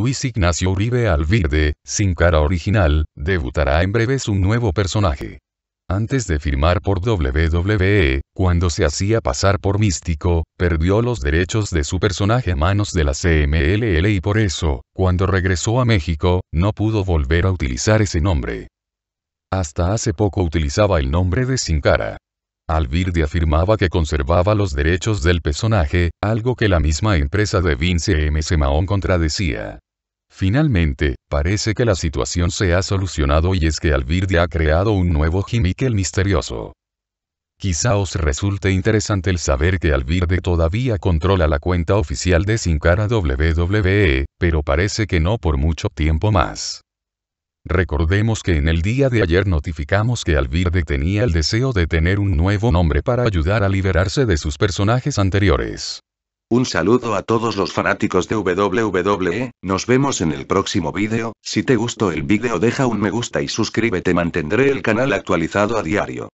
Luis Ignacio Uribe Alvirde, sin cara original, debutará en breve su nuevo personaje. Antes de firmar por WWE, cuando se hacía pasar por místico, perdió los derechos de su personaje a manos de la CMLL y por eso, cuando regresó a México, no pudo volver a utilizar ese nombre. Hasta hace poco utilizaba el nombre de Sin Cara. Alvirde afirmaba que conservaba los derechos del personaje, algo que la misma empresa de Vince M. Semaón contradecía. Finalmente, parece que la situación se ha solucionado y es que Alvirde ha creado un nuevo el misterioso. Quizá os resulte interesante el saber que Alvirde todavía controla la cuenta oficial de Sincara WWE, pero parece que no por mucho tiempo más. Recordemos que en el día de ayer notificamos que Alvirde tenía el deseo de tener un nuevo nombre para ayudar a liberarse de sus personajes anteriores. Un saludo a todos los fanáticos de WWE, nos vemos en el próximo vídeo, si te gustó el vídeo deja un me gusta y suscríbete mantendré el canal actualizado a diario.